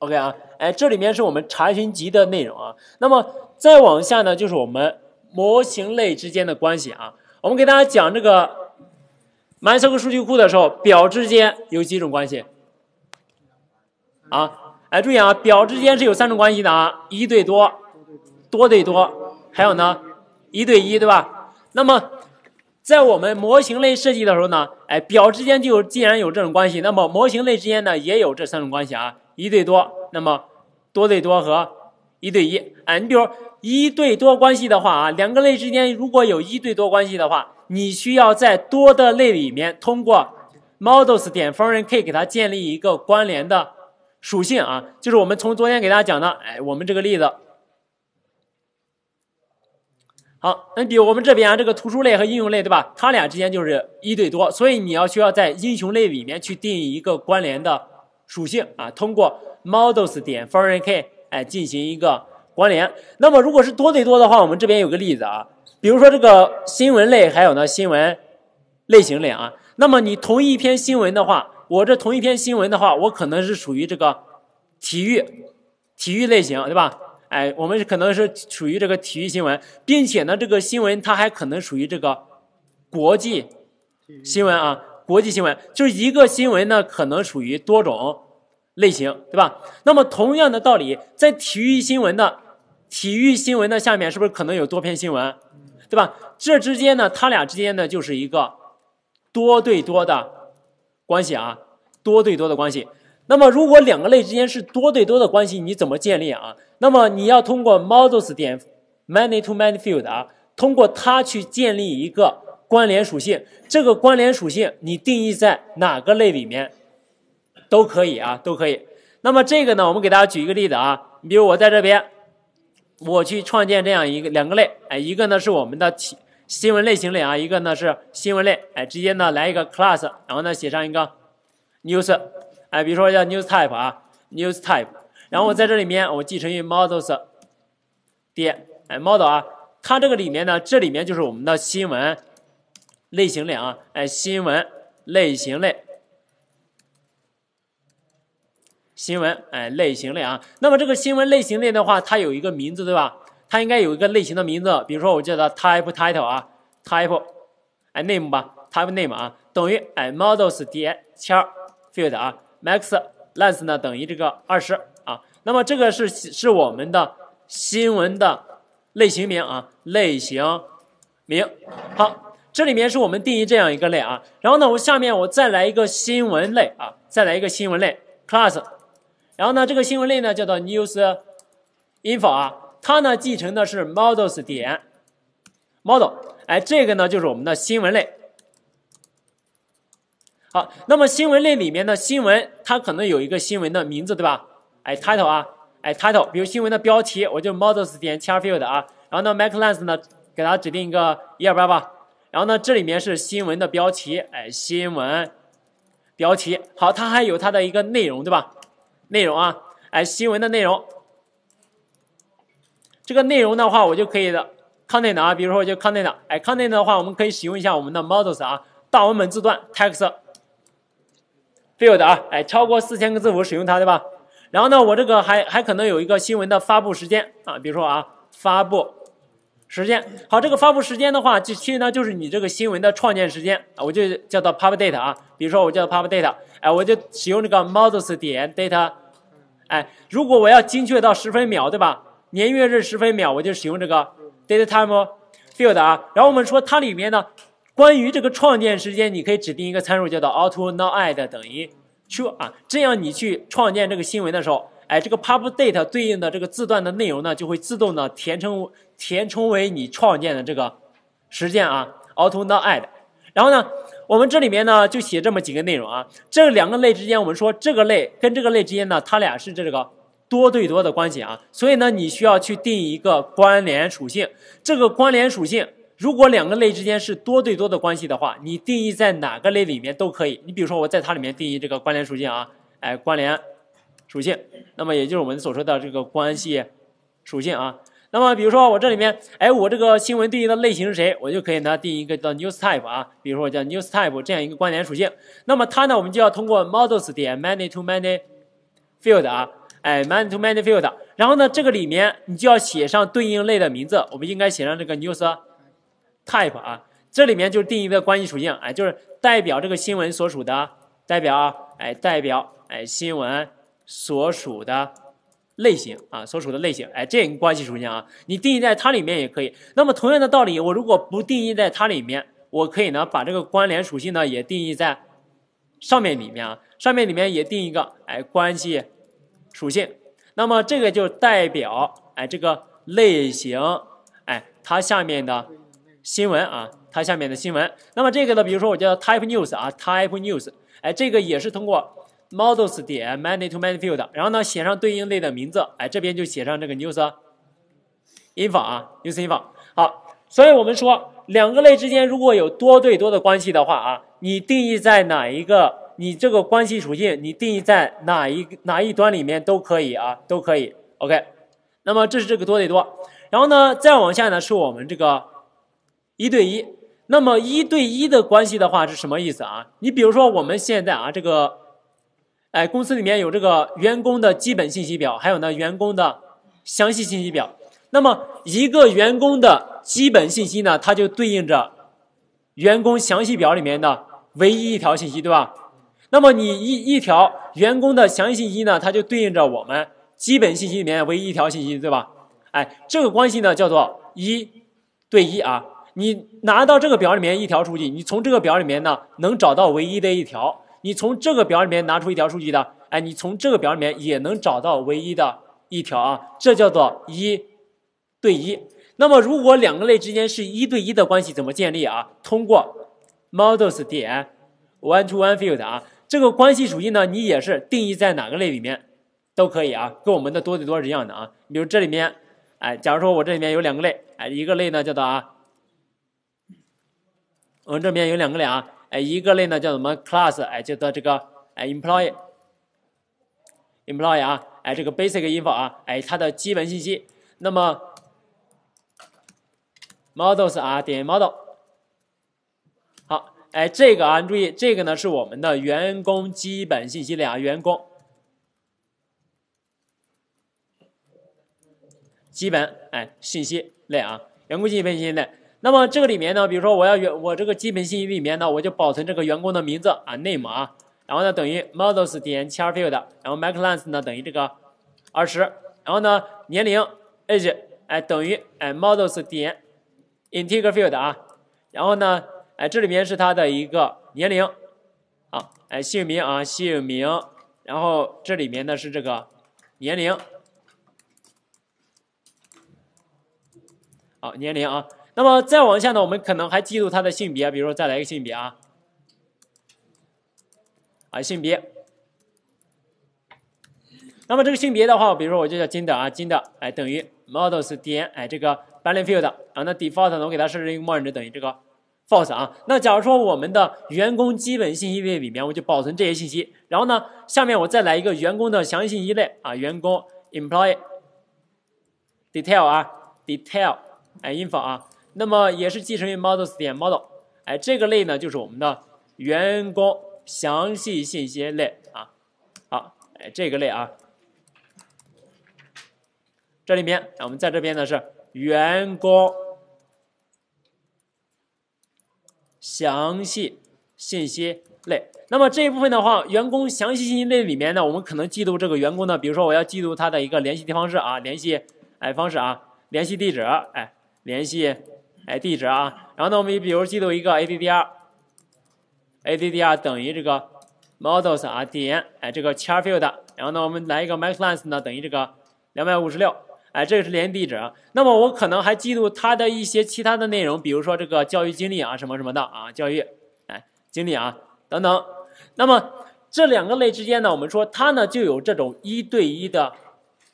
OK 啊，哎，这里面是我们查询集的内容啊。那么再往下呢，就是我们模型类之间的关系啊。我们给大家讲这个 MySQL 数据库的时候，表之间有几种关系啊？哎，注意啊，表之间是有三种关系的啊：一对多、多对多，还有呢一对一对吧？那么在我们模型类设计的时候呢，哎，表之间就既然有这种关系，那么模型类之间呢也有这三种关系啊。一对多，那么多对多和一对一啊，你比如一对多关系的话啊，两个类之间如果有一对多关系的话，你需要在多的类里面通过 models 点 foreign key 给它建立一个关联的属性啊，就是我们从昨天给大家讲的，哎，我们这个例子，好，那比如我们这边啊，这个图书类和应用类对吧，它俩之间就是一对多，所以你要需要在英雄类里面去定义一个关联的。属性啊，通过 models 点 foreign key 哎进行一个关联。那么如果是多对多的话，我们这边有个例子啊，比如说这个新闻类，还有呢新闻类型类啊。那么你同一篇新闻的话，我这同一篇新闻的话，我可能是属于这个体育体育类型，对吧？哎，我们可能是属于这个体育新闻，并且呢，这个新闻它还可能属于这个国际新闻啊。国际新闻就是一个新闻呢，可能属于多种类型，对吧？那么同样的道理，在体育新闻的体育新闻的下面，是不是可能有多篇新闻，对吧？这之间呢，它俩之间呢就是一个多对多的关系啊，多对多的关系。那么如果两个类之间是多对多的关系，你怎么建立啊？那么你要通过 models 点 many to many field 啊，通过它去建立一个。关联属性，这个关联属性你定义在哪个类里面，都可以啊，都可以。那么这个呢，我们给大家举一个例子啊。你比如我在这边，我去创建这样一个两个类，哎，一个呢是我们的新新闻类型类啊，一个呢是新闻类，哎，直接呢来一个 class，然后呢写上一个 news，哎，比如说叫 news type 啊，news type。然后我在这里面我继承于 models，爹，哎，model 啊，它这个里面呢，这里面就是我们的新闻。类型类啊，哎，新闻类型类，新闻哎，类型类啊。那么这个新闻类型类的话，它有一个名字对吧？它应该有一个类型的名字，比如说我叫它 type title 啊，type 哎 name 吧，type name 啊，等于哎 models 点签 field 啊，max length 呢等于这个二十啊。那么这个是是我们的新闻的类型名啊，类型名好。这里面是我们定义这样一个类啊，然后呢，我下面我再来一个新闻类啊，再来一个新闻类 class，然后呢，这个新闻类呢叫做 news，info 啊，它呢继承的是 models 点 model，哎，这个呢就是我们的新闻类。好，那么新闻类里面的新闻，它可能有一个新闻的名字对吧？哎，title 啊，哎，title，比如新闻的标题，我就 models 点 char field 啊，然后呢 m a c l e n e s 呢，给它指定一个一二八吧。然后呢，这里面是新闻的标题，哎，新闻标题好，它还有它的一个内容，对吧？内容啊，哎，新闻的内容。这个内容的话，我就可以的 content 啊，比如说我就 content，哎，content 的话，我们可以使用一下我们的 models 啊，大文本字段 text field 啊，哎，超过四千个字符使用它，对吧？然后呢，我这个还还可能有一个新闻的发布时间啊，比如说啊，发布。时间好，这个发布时间的话，就相当呢就是你这个新闻的创建时间啊，我就叫做 pub date 啊。比如说我叫 pub date，哎，我就使用这个 models 点 d a t a 哎，如果我要精确到十分秒，对吧？年月日十分秒，我就使用这个 datetime field 啊。然后我们说它里面呢，关于这个创建时间，你可以指定一个参数叫做 auto_now_add 等于 true 啊，这样你去创建这个新闻的时候，哎，这个 pub date 对应的这个字段的内容呢，就会自动的填充填充为你创建的这个实践啊，a u t o 童 add。然后呢，我们这里面呢就写这么几个内容啊。这两个类之间，我们说这个类跟这个类之间呢，它俩是这个多对多的关系啊。所以呢，你需要去定义一个关联属性。这个关联属性，如果两个类之间是多对多的关系的话，你定义在哪个类里面都可以。你比如说，我在它里面定义这个关联属性啊，哎，关联属性，那么也就是我们所说的这个关系属性啊。那么，比如说我这里面，哎，我这个新闻对应的类型是谁，我就可以呢定一个叫 news type 啊，比如说我叫 news type 这样一个关联属性。那么它呢，我们就要通过 models 点 many to many field 啊，哎 many to many field，然后呢，这个里面你就要写上对应类的名字，我们应该写上这个 news type 啊，这里面就定一个关系属性，哎，就是代表这个新闻所属的，代表哎，代表哎新闻所属的。类型啊，所属的类型，哎，这关系属性啊，你定义在它里面也可以。那么同样的道理，我如果不定义在它里面，我可以呢把这个关联属性呢也定义在上面里面啊，上面里面也定一个哎关系属性。那么这个就代表哎这个类型哎它下面的新闻啊，它下面的新闻。那么这个呢，比如说我叫 type news 啊 type news，哎这个也是通过。Models 点 many to many field，然后呢写上对应类的名字，哎，这边就写上这个 news info 啊，news info。好，所以我们说两个类之间如果有多对多的关系的话啊，你定义在哪一个你这个关系属性，你定义在哪一哪一端里面都可以啊，都可以。OK，那么这是这个多对多，然后呢再往下呢是我们这个一对一。那么一对一的关系的话是什么意思啊？你比如说我们现在啊这个哎，公司里面有这个员工的基本信息表，还有呢员工的详细信息表。那么一个员工的基本信息呢，它就对应着员工详细表里面的唯一一条信息，对吧？那么你一一条员工的详细信息呢，它就对应着我们基本信息里面唯一一条信息，对吧？哎，这个关系呢叫做一对一啊。你拿到这个表里面一条数据，你从这个表里面呢能找到唯一的一条。你从这个表里面拿出一条数据的，哎，你从这个表里面也能找到唯一的一条啊，这叫做一对一。那么如果两个类之间是一对一的关系，怎么建立啊？通过 models 点 one-to-one field 啊，这个关系属性呢，你也是定义在哪个类里面都可以啊，跟我们的多对多是一样的啊。比如这里面，哎，假如说我这里面有两个类，哎，一个类呢叫做啊，我们这边有两个类啊。哎，一个类呢叫什么？class，哎，叫做这个哎，employee，employee 啊，哎，这个 basic info 啊，哎，它的基本信息，那么 models 啊，点 model，好，哎，这个啊，注意这个呢是我们的员工基本信息类啊，员工基本哎信息类啊，员工基本信息类。那么这个里面呢，比如说我要员，我这个基本信息里面呢，我就保存这个员工的名字啊，name 啊，然后呢等于 models 点 char field，然后 max length 呢等于这个二十，然后呢年龄 age 哎等于哎 models 点 integer field 啊，然后呢哎这里面是它的一个年龄啊哎姓名啊姓名，然后这里面呢是这个年龄，好年龄啊。那么再往下呢，我们可能还记录他的性别，比如说再来一个性别啊，啊性别。那么这个性别的话，比如说我就叫金的啊，金的，哎等于 models 点哎这个 b a t t n e field 啊，那 default 呢，我给它设置一个默认值等于这个 false 啊。那假如说我们的员工基本信息列里面，我就保存这些信息，然后呢，下面我再来一个员工的详细信息类啊，员工 employee detail 啊，detail 哎 info 啊。那么也是继承于 models 点 model，哎，这个类呢就是我们的员工详细信息类啊，好，哎，这个类啊，这里面我们在这边呢是员工详细信息类。那么这一部分的话，员工详细信息类里面呢，我们可能记录这个员工呢，比如说我要记录他的一个联系方式啊，联系哎方式啊，联系地址哎，联系。哎，地址啊，然后呢，我们比如记录一个 addr，addr 等于这个 models 啊点哎这个 char field，然后呢，我们来一个 max length 呢等于这个两百五十六，哎，这个是连地址。那么我可能还记录它的一些其他的内容，比如说这个教育经历啊，什么什么的啊，教育哎经历啊等等。那么这两个类之间呢，我们说它呢就有这种一对一的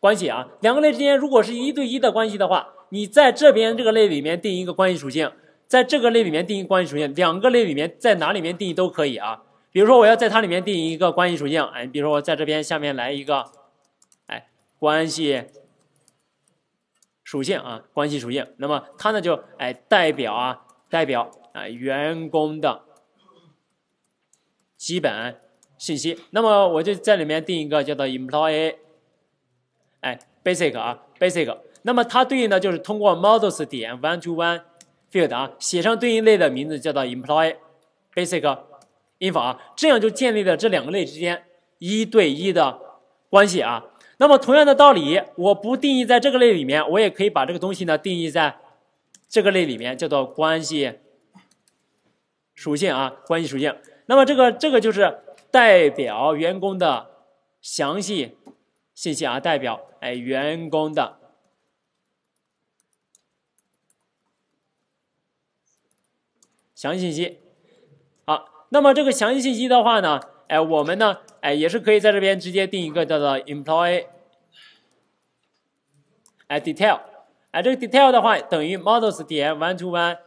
关系啊。两个类之间如果是一对一的关系的话。你在这边这个类里面定一个关系属性，在这个类里面定一个关系属性，两个类里面在哪里面定义都可以啊。比如说我要在它里面定一个关系属性，哎，比如说我在这边下面来一个，哎，关系属性啊，关系属性。那么它呢就哎代表啊，代表啊员工的基本信息。那么我就在里面定一个叫做 Employee，哎，Basic 啊，Basic。那么它对应的就是通过 models 点 one to one field 啊，写上对应类的名字叫做 employee basic info 啊，这样就建立了这两个类之间一对一的关系啊。那么同样的道理，我不定义在这个类里面，我也可以把这个东西呢定义在这个类里面，叫做关系属性啊，关系属性。那么这个这个就是代表员工的详细信息啊，代表哎员工的。详细信息，好，那么这个详细信息的话呢，哎，我们呢，哎，也是可以在这边直接定一个叫做 employee，哎，detail，哎，这个 detail 的话等于 models 点 one-to-one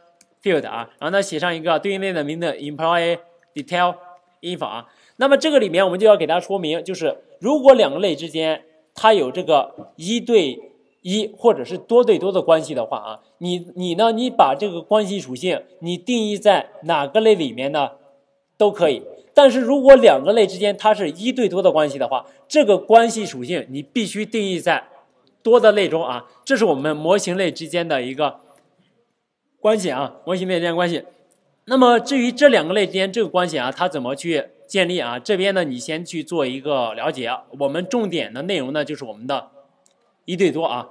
field 啊，然后呢写上一个对应类的名字 employee detail info 啊，那么这个里面我们就要给大家说明，就是如果两个类之间它有这个一对一或者是多对多的关系的话啊，你你呢，你把这个关系属性你定义在哪个类里面呢，都可以。但是如果两个类之间它是一对多的关系的话，这个关系属性你必须定义在多的类中啊。这是我们模型类之间的一个关系啊，模型类之间关系。那么至于这两个类之间这个关系啊，它怎么去建立啊？这边呢，你先去做一个了解。我们重点的内容呢，就是我们的。一对多啊。